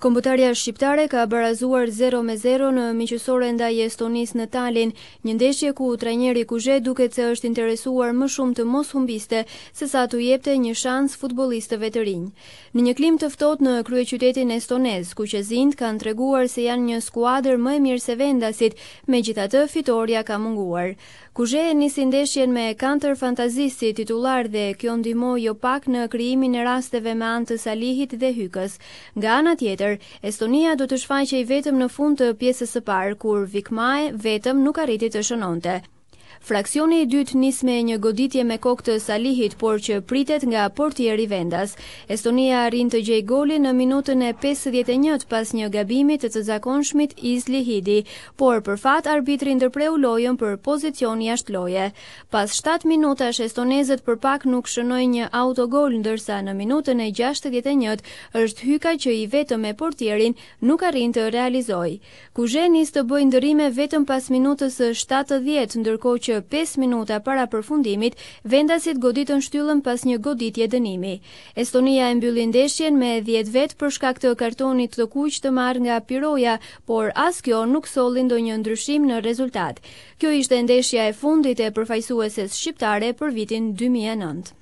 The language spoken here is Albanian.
Kombëtarja shqiptare ka barazuar 0 me 0 në miqësore nda i Estonis në Talin, një ndeshje ku trajneri Kuzhe duket se është interesuar më shumë të mos humbiste se sa të jepte një shans futbolistëve të rinj. Në një klim të ftohtë në krye qytetin estonez, ku Qezind kanë treguar se janë një skuadër më e mirë se vendasit, megjithatë fitoria ka munguar. Kuzhe nisi ndeshjen me kantër fantazisti titullar dhe kjo ndihmoi jo pak në krijimin e rasteve me antës Alihit Salihit dhe Hykës. Nga ana tjetër, Estonia do të shfaqej vetëm në fund të pjesës së parë kur Vikmae vetëm nuk arriti të shënonte. Fraksioni i dytë nis me një goditje me kokë të salihit, por që pritet nga portjeri vendas. Estonia rin të gjej goli në minutën e 51 pas një gabimit të të zakonshmit Izli Hidi, por për fat arbitri ndërpreu u lojën për pozicion i ashtë loje. Pas 7 minutash estonezet për pak nuk shënoj një autogol, ndërsa në minutën e 61 është hyka që i vetëm e portjerin nuk arin të realizoj. Kuzhe nisë të bëjë ndërime vetëm pas minutës e 7-10, që 5 minuta para përfundimit, vendasit goditën shtyllën pas një goditje dënimi. Estonia e mbyllin deshjen me 10 vetë për shkak të kartonit të kuq të marrë nga piroja, por as kjo nuk solin do një ndryshim në rezultat. Kjo ishte ndeshja e fundit e përfajsueses shqiptare për vitin 2009.